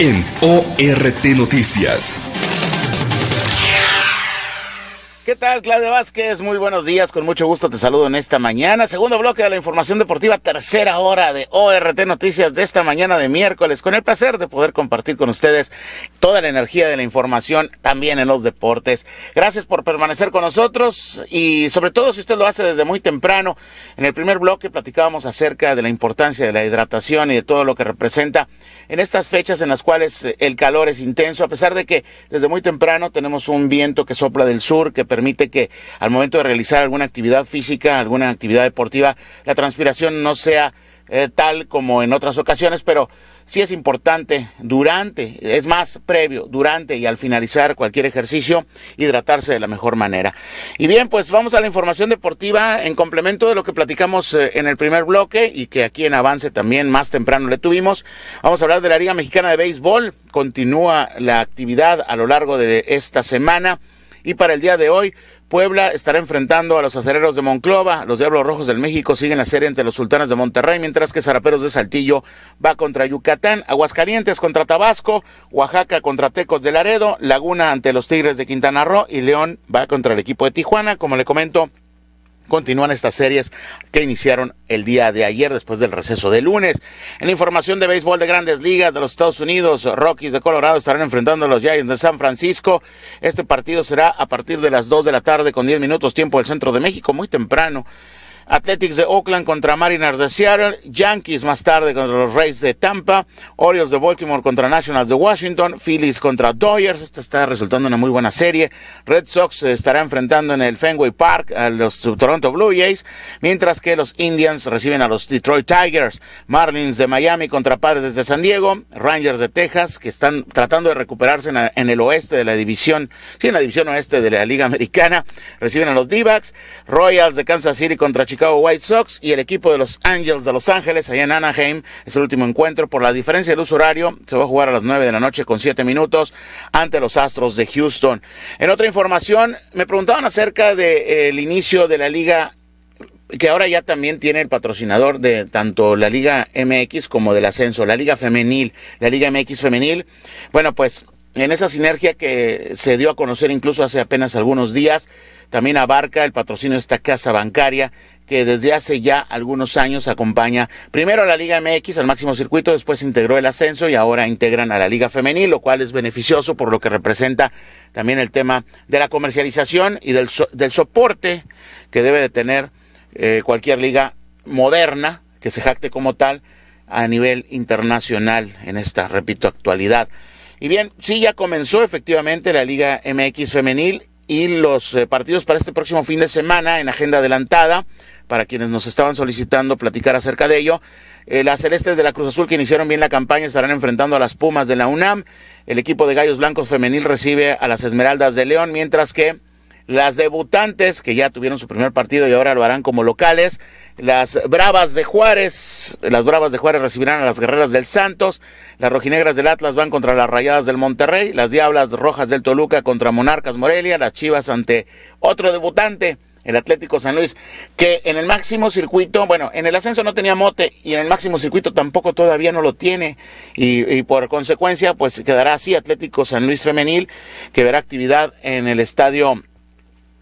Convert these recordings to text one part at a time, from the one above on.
en ORT Noticias. ¿Qué tal, Claudio Vázquez? Muy buenos días, con mucho gusto te saludo en esta mañana. Segundo bloque de la información deportiva, tercera hora de ORT Noticias de esta mañana de miércoles, con el placer de poder compartir con ustedes toda la energía de la información también en los deportes. Gracias por permanecer con nosotros y sobre todo si usted lo hace desde muy temprano. En el primer bloque platicábamos acerca de la importancia de la hidratación y de todo lo que representa en estas fechas en las cuales eh, el calor es intenso, a pesar de que desde muy temprano tenemos un viento que sopla del sur, que permite que al momento de realizar alguna actividad física, alguna actividad deportiva, la transpiración no sea eh, tal como en otras ocasiones, pero sí es importante durante, es más, previo, durante y al finalizar cualquier ejercicio, hidratarse de la mejor manera. Y bien, pues vamos a la información deportiva en complemento de lo que platicamos eh, en el primer bloque y que aquí en Avance también más temprano le tuvimos. Vamos a hablar de la Liga Mexicana de Béisbol. Continúa la actividad a lo largo de esta semana. Y para el día de hoy, Puebla estará enfrentando a los acereros de Monclova, los Diablos Rojos del México siguen la serie ante los Sultanes de Monterrey, mientras que Zaraperos de Saltillo va contra Yucatán, Aguascalientes contra Tabasco, Oaxaca contra Tecos de Laredo, Laguna ante los Tigres de Quintana Roo y León va contra el equipo de Tijuana, como le comento, continúan estas series que iniciaron el día de ayer después del receso de lunes. En información de béisbol de grandes ligas de los Estados Unidos, Rockies de Colorado estarán enfrentando a los Giants de San Francisco. Este partido será a partir de las 2 de la tarde con 10 minutos tiempo del centro de México, muy temprano Athletics de Oakland contra Mariners de Seattle, Yankees más tarde contra los Rays de Tampa, Orioles de Baltimore contra Nationals de Washington, Phillies contra Dodgers, esta está resultando una muy buena serie, Red Sox se estará enfrentando en el Fenway Park a los Toronto Blue Jays, mientras que los Indians reciben a los Detroit Tigers, Marlins de Miami contra Padres de San Diego, Rangers de Texas, que están tratando de recuperarse en, el oeste de la división, sí, en la división oeste de la Liga Americana, reciben a los D-Backs, Royals de Kansas City contra Chicago, Chicago White Sox y el equipo de los Angels de Los Ángeles, allá en Anaheim. Es el último encuentro. Por la diferencia de uso horario, se va a jugar a las 9 de la noche con 7 minutos ante los Astros de Houston. En otra información, me preguntaban acerca del de, eh, inicio de la liga que ahora ya también tiene el patrocinador de tanto la Liga MX como del ascenso, la Liga Femenil, la Liga MX Femenil. Bueno, pues en esa sinergia que se dio a conocer incluso hace apenas algunos días, también abarca el patrocinio de esta casa bancaria que desde hace ya algunos años acompaña primero a la Liga MX al máximo circuito, después integró el ascenso y ahora integran a la Liga Femenil, lo cual es beneficioso por lo que representa también el tema de la comercialización y del, del soporte que debe de tener eh, cualquier liga moderna que se jacte como tal a nivel internacional en esta, repito, actualidad. Y bien, sí, ya comenzó efectivamente la Liga MX Femenil y los eh, partidos para este próximo fin de semana en agenda adelantada para quienes nos estaban solicitando platicar acerca de ello. Eh, las celestes de la Cruz Azul que iniciaron bien la campaña estarán enfrentando a las Pumas de la UNAM. El equipo de Gallos Blancos Femenil recibe a las Esmeraldas de León, mientras que las debutantes, que ya tuvieron su primer partido y ahora lo harán como locales, las Bravas de Juárez, las Bravas de Juárez recibirán a las Guerreras del Santos, las Rojinegras del Atlas van contra las Rayadas del Monterrey, las Diablas Rojas del Toluca contra Monarcas Morelia, las Chivas ante otro debutante, el Atlético San Luis, que en el máximo circuito, bueno, en el ascenso no tenía mote y en el máximo circuito tampoco todavía no lo tiene y, por consecuencia pues quedará así Atlético San Luis femenil que verá actividad en el estadio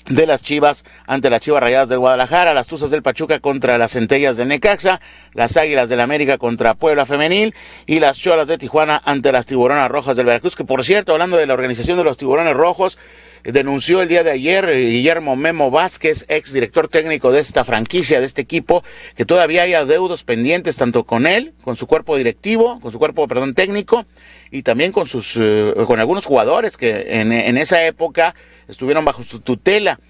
de las Chivas ante las Chivas Rayadas del Guadalajara, las Tuzas del Pachuca contra las Centellas de Necaxa, las Águilas del América contra Puebla Femenil y las Cholas de Tijuana ante las Tiburonas Rojas del Veracruz, que por cierto, hablando de la organización de los Tiburones Rojos, denunció el día de ayer eh, Guillermo Memo Vázquez, ex director técnico de esta franquicia, de este equipo, que todavía haya adeudos pendientes tanto con él, con su cuerpo directivo, con su cuerpo, perdón, técnico, y también con sus, eh, con algunos jugadores que en, esa época estuvieron bajo su tutela.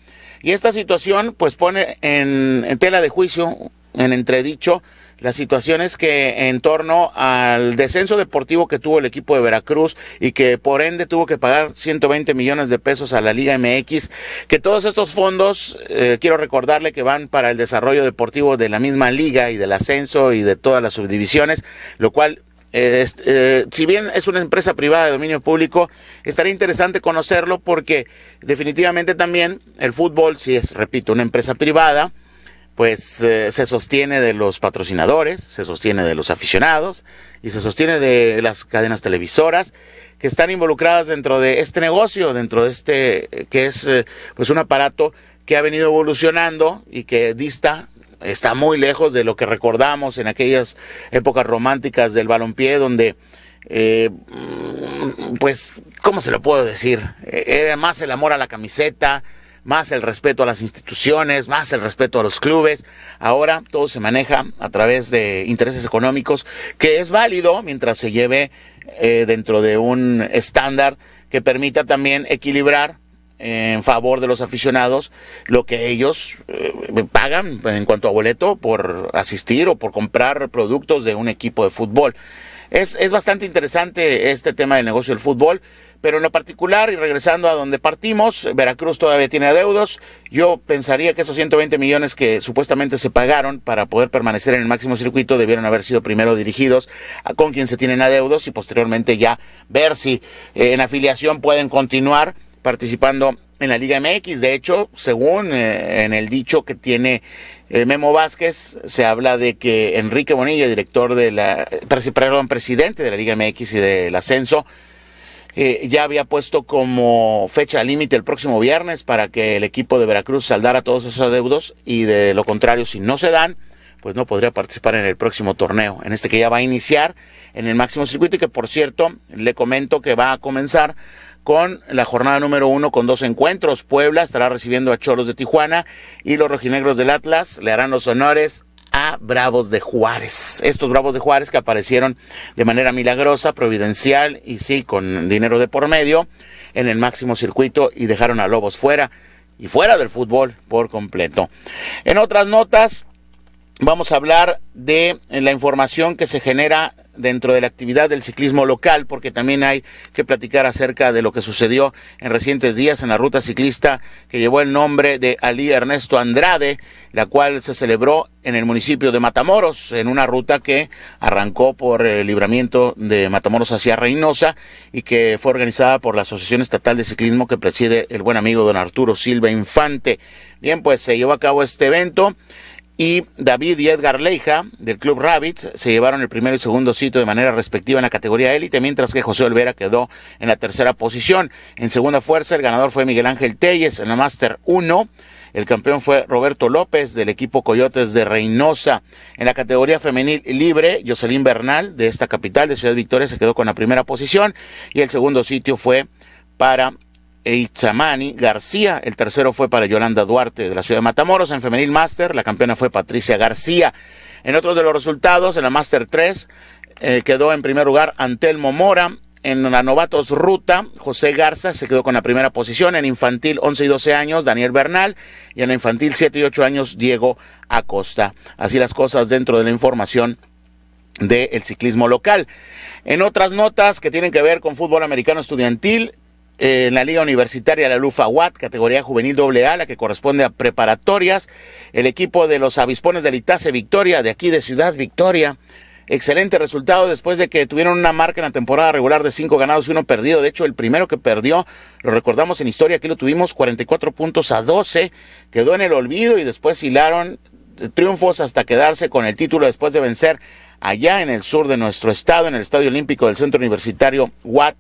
Y esta situación pues pone en, en tela de juicio, en entredicho, la situación es que en torno al descenso deportivo que tuvo el equipo de Veracruz y que por ende tuvo que pagar 120 millones de pesos a la Liga MX, que todos estos fondos, eh, quiero recordarle que van para el desarrollo deportivo de la misma liga y del ascenso y de todas las subdivisiones, lo cual eh, eh, si bien es una empresa privada de dominio público, estaría interesante conocerlo porque definitivamente también el fútbol, si es, repito, una empresa privada, pues eh, se sostiene de los patrocinadores, se sostiene de los aficionados y se sostiene de las cadenas televisoras que están involucradas dentro de este negocio, dentro de este eh, que es eh, pues un aparato que ha venido evolucionando y que dista está muy lejos de lo que recordamos en aquellas épocas románticas del balompié donde mm, pues cómo se lo puedo decir era más el amor a la camiseta más el respeto a las instituciones, más el respeto a los clubes. Ahora todo se maneja a través de intereses económicos, que es válido mientras se lleve eh, dentro de un estándar que permita también equilibrar eh, en favor de los aficionados lo que ellos eh, pagan en cuanto a boleto por asistir o por comprar productos de un equipo de fútbol. Es, bastante interesante este tema del negocio del fútbol, pero en lo particular, y regresando a donde partimos, Veracruz todavía tiene adeudos. Yo pensaría que esos 120 millones que supuestamente se pagaron para poder permanecer en el máximo circuito debieron haber sido primero dirigidos a con quien se tienen adeudos y posteriormente ya ver si eh, en afiliación pueden continuar participando en la Liga MX. De hecho, según eh, en el dicho que tiene eh, Memo Vázquez, se habla de que Enrique Bonilla, director de la, presidente de la Liga MX y del ascenso, eh, ya había puesto como fecha límite el próximo viernes para que el equipo de Veracruz saldara todos esos adeudos y de lo contrario, si no se dan, pues no podría participar en el próximo torneo, en este que ya va a iniciar en el máximo circuito y que por cierto le comento que va a comenzar con la jornada número uno con dos encuentros. Puebla estará recibiendo a Choros de Tijuana y los rojinegros del Atlas le harán los honores a Bravos de Juárez. Estos Bravos de Juárez que aparecieron de manera milagrosa, providencial y sí, con dinero de por medio en el máximo circuito y dejaron a Lobos fuera y fuera del fútbol por completo. En otras notas, vamos a hablar de la información que se genera dentro de la actividad del ciclismo local, porque también hay que platicar acerca de lo que sucedió en recientes días en la ruta ciclista que llevó el nombre de Ali Ernesto Andrade, la cual se celebró en el municipio de Matamoros, en una ruta que arrancó por el libramiento de Matamoros hacia Reynosa y que fue organizada por la Asociación Estatal de Ciclismo que preside el buen amigo don Arturo Silva Infante. Bien, pues se llevó a cabo este evento y David y Edgar Leija del Club Rabbits se llevaron el primero y segundo sitio de manera respectiva en la categoría élite, mientras que José Olvera quedó en la tercera posición. En segunda fuerza el ganador fue Miguel Ángel Telles en la Master 1. El campeón fue Roberto López del equipo Coyotes de Reynosa. En la categoría femenil libre, Jocelyn Bernal de esta capital de Ciudad Victoria se quedó con la primera posición y el segundo sitio fue para Eichamani García. El tercero fue para Yolanda Duarte de la ciudad de Matamoros. En Femenil Master, la campeona fue Patricia García. En otros de los resultados, en la Master 3, eh, quedó en primer lugar Antelmo Mora. En la Novatos Ruta, José Garza se quedó con la primera posición. En Infantil 11 y 12 años, Daniel Bernal. Y en Infantil 7 y 8 años, Diego Acosta. Así las cosas dentro de la información del ciclismo local. En otras notas que tienen que ver con fútbol americano estudiantil, eh, en la Liga Universitaria la Lufa Watt, categoría juvenil A la que corresponde a preparatorias. El equipo de los avispones de Itace Victoria, de aquí de Ciudad Victoria. Excelente resultado después de que tuvieron una marca en la temporada regular de cinco ganados y uno perdido. De hecho, el primero que perdió, lo recordamos en historia, aquí lo tuvimos 44 puntos a 12, quedó en el olvido y después hilaron triunfos hasta quedarse con el título después de vencer allá en el sur de nuestro estado, en el Estadio Olímpico del Centro Universitario Watt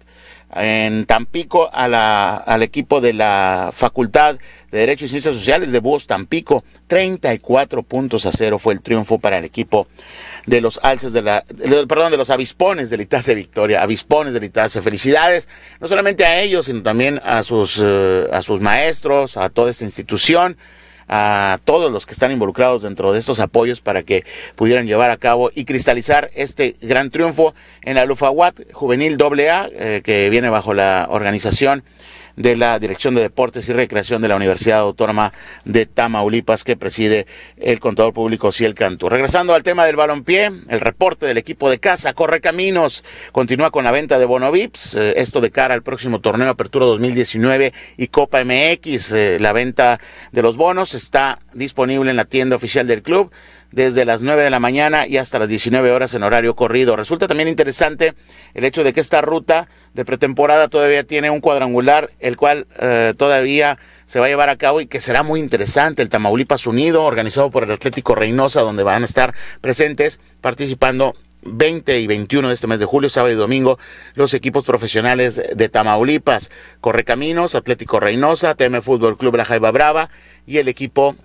en Tampico a la, al equipo de la Facultad de Derecho y Ciencias Sociales de BUS, Tampico. 34 puntos a cero fue el triunfo para el equipo de los alces de la, perdón, de los avispones del Itace Victoria, avispones del Itace. Felicidades no solamente a ellos, sino también a sus, eh, a sus maestros, a toda esta institución a todos los que están involucrados dentro de estos apoyos para que pudieran llevar a cabo y cristalizar este gran triunfo en la Lufawat Juvenil AA eh, que viene bajo la organización de la Dirección de Deportes y Recreación de la Universidad Autónoma de Tamaulipas que preside el contador público Ciel Cantú. Regresando al tema del balompié, el reporte del equipo de casa corre caminos, continúa con la venta de Bonovips, vips eh, esto de cara al próximo torneo Apertura 2019 y Copa MX, eh, la venta de los bonos está disponible en la tienda oficial del club desde las 9 de la mañana y hasta las 19 horas en horario corrido. Resulta también interesante el hecho de que esta ruta de pretemporada todavía tiene un cuadrangular, el cual eh, todavía se va a llevar a cabo y que será muy interesante. El Tamaulipas Unido, organizado por el Atlético Reynosa, donde van a estar presentes participando 20 y 21 de este mes de julio, sábado y domingo, los equipos profesionales de Tamaulipas, Correcaminos, Atlético Reynosa, TM Fútbol Club La Jaiba Brava y el equipo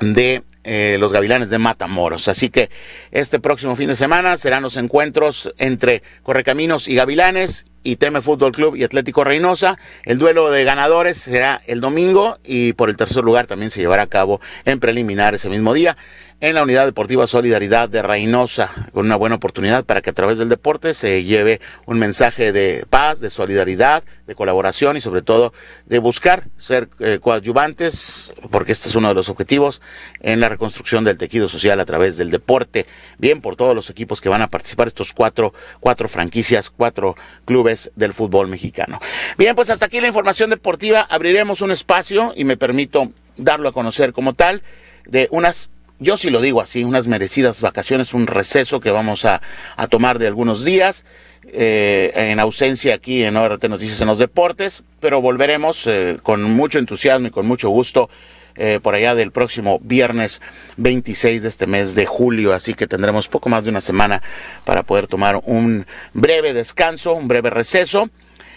de eh, los Gavilanes de Matamoros. Así que este próximo fin de semana serán los encuentros entre Correcaminos y Gavilanes y Teme Fútbol Club y Atlético Reynosa. El duelo de ganadores será el domingo y por el tercer lugar también se llevará a cabo en preliminar ese mismo día en la Unidad Deportiva Solidaridad de Reynosa, con una buena oportunidad para que a través del deporte se lleve un mensaje de paz, de solidaridad, de colaboración y sobre todo de buscar ser eh, coadyuvantes, porque este es uno de los objetivos en la reconstrucción del tejido social a través del deporte. Bien por todos los equipos que van a participar, estos cuatro, cuatro franquicias, cuatro clubes del fútbol mexicano. Bien, pues hasta aquí la información deportiva. Abriremos un espacio y me permito darlo a conocer como tal de unas yo sí lo digo así, unas merecidas vacaciones, un receso que vamos a, tomar de algunos días, eh, en ausencia aquí en ORT Noticias en los Deportes, pero volveremos eh, con mucho entusiasmo y con mucho gusto eh, por allá del próximo viernes 26 de este mes de julio. Así que tendremos poco más de una semana para poder tomar un breve descanso, un breve receso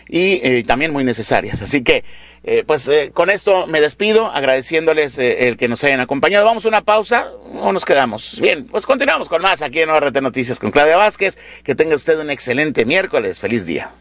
y eh, también muy necesarias. Así que, eh, pues con esto me despido, agradeciéndoles el que nos hayan acompañado. Vamos a una pausa o nos quedamos. Bien, pues continuamos con más aquí en ORT Noticias con Claudia Vázquez. Que tenga usted un excelente miércoles. Feliz día.